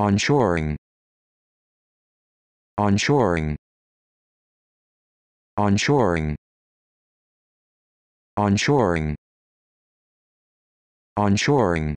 Onshoring. Onshoring. Onshoring. Onshoring. Onshoring.